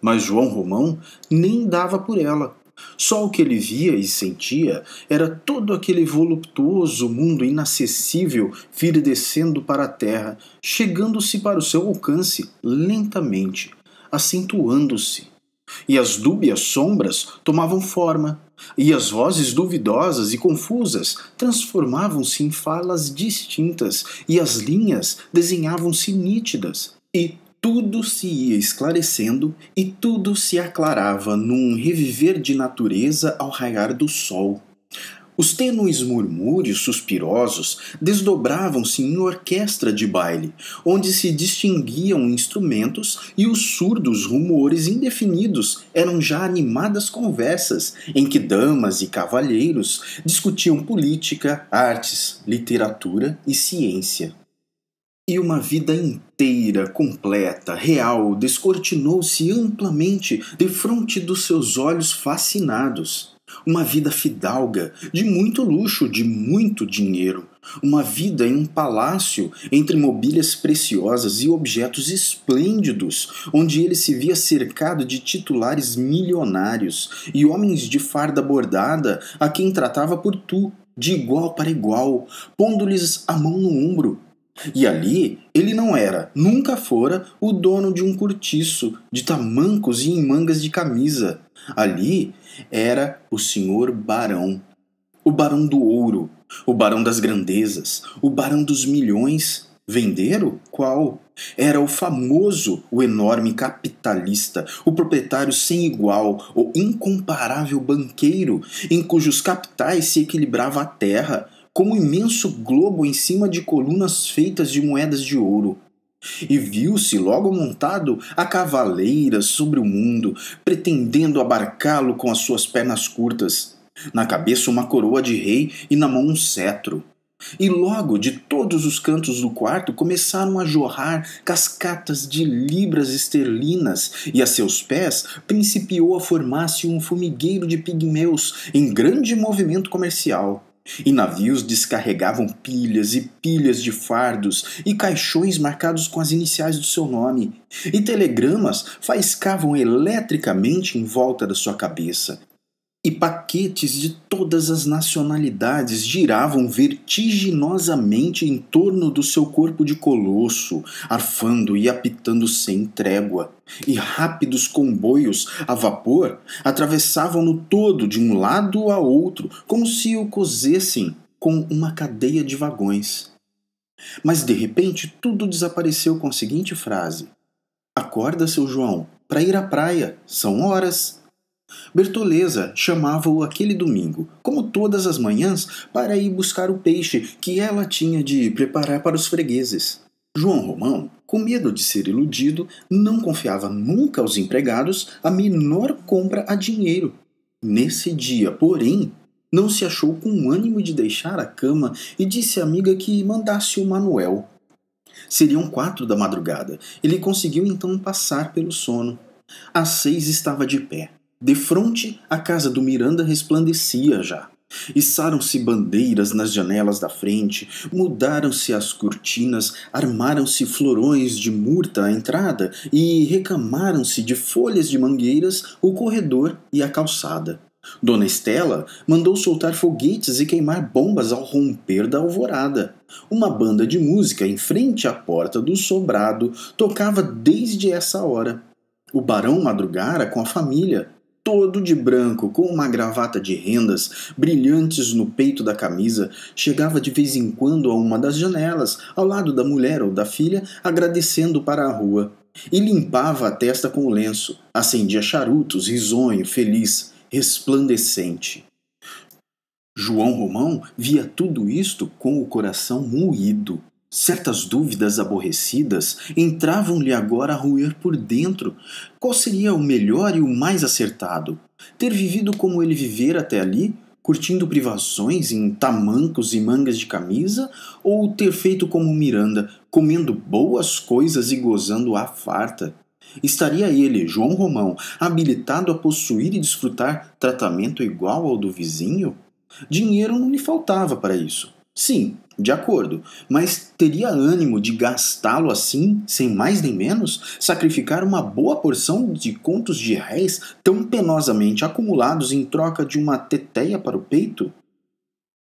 Mas João Romão nem dava por ela. Só o que ele via e sentia era todo aquele voluptuoso mundo inacessível vir descendo para a terra, chegando-se para o seu alcance lentamente, acentuando-se. E as dúbias sombras tomavam forma, e as vozes duvidosas e confusas transformavam-se em falas distintas, e as linhas desenhavam-se nítidas, e tudo se ia esclarecendo e tudo se aclarava num reviver de natureza ao raiar do sol. Os tênues murmúrios suspirosos desdobravam-se em orquestra de baile, onde se distinguiam instrumentos e os surdos rumores indefinidos eram já animadas conversas em que damas e cavalheiros discutiam política, artes, literatura e ciência. E uma vida inteira, completa, real, descortinou-se amplamente defronte dos seus olhos fascinados. Uma vida fidalga, de muito luxo, de muito dinheiro. Uma vida em um palácio, entre mobílias preciosas e objetos esplêndidos, onde ele se via cercado de titulares milionários e homens de farda bordada a quem tratava por tu, de igual para igual, pondo-lhes a mão no ombro e ali ele não era, nunca fora, o dono de um cortiço, de tamancos e em mangas de camisa. Ali era o senhor barão. O barão do ouro, o barão das grandezas, o barão dos milhões. vendeiro Qual? Era o famoso, o enorme capitalista, o proprietário sem igual, o incomparável banqueiro, em cujos capitais se equilibrava a terra, como um imenso globo em cima de colunas feitas de moedas de ouro. E viu-se logo montado a cavaleira sobre o mundo, pretendendo abarcá-lo com as suas pernas curtas. Na cabeça uma coroa de rei e na mão um cetro. E logo de todos os cantos do quarto começaram a jorrar cascatas de libras esterlinas, e a seus pés principiou a formar-se um fumigueiro de pigmeus em grande movimento comercial. E navios descarregavam pilhas e pilhas de fardos e caixões marcados com as iniciais do seu nome. E telegramas faiscavam eletricamente em volta da sua cabeça, e paquetes de todas as nacionalidades giravam vertiginosamente em torno do seu corpo de colosso, arfando e apitando sem trégua. E rápidos comboios a vapor atravessavam-no todo de um lado a outro, como se o cosessem com uma cadeia de vagões. Mas de repente tudo desapareceu com a seguinte frase: Acorda, seu João, para ir à praia, são horas. Bertoleza chamava-o aquele domingo, como todas as manhãs, para ir buscar o peixe que ela tinha de preparar para os fregueses. João Romão, com medo de ser iludido, não confiava nunca aos empregados a menor compra a dinheiro. Nesse dia, porém, não se achou com ânimo de deixar a cama e disse à amiga que mandasse o Manuel. Seriam quatro da madrugada. Ele conseguiu então passar pelo sono. Às seis estava de pé. De frente, a casa do Miranda resplandecia já. Içaram-se bandeiras nas janelas da frente, mudaram-se as cortinas, armaram-se florões de murta à entrada e recamaram-se de folhas de mangueiras o corredor e a calçada. Dona Estela mandou soltar foguetes e queimar bombas ao romper da alvorada. Uma banda de música em frente à porta do sobrado tocava desde essa hora. O barão madrugara com a família todo de branco, com uma gravata de rendas, brilhantes no peito da camisa, chegava de vez em quando a uma das janelas, ao lado da mulher ou da filha, agradecendo para a rua. E limpava a testa com o lenço, acendia charutos, risonho, feliz, resplandecente. João Romão via tudo isto com o coração moído. Certas dúvidas aborrecidas entravam-lhe agora a roer por dentro. Qual seria o melhor e o mais acertado? Ter vivido como ele vivera até ali, curtindo privações em tamancos e mangas de camisa, ou ter feito como Miranda, comendo boas coisas e gozando à farta? Estaria ele, João Romão, habilitado a possuir e desfrutar tratamento igual ao do vizinho? Dinheiro não lhe faltava para isso. Sim, de acordo, mas teria ânimo de gastá-lo assim, sem mais nem menos? Sacrificar uma boa porção de contos de réis tão penosamente acumulados em troca de uma teteia para o peito?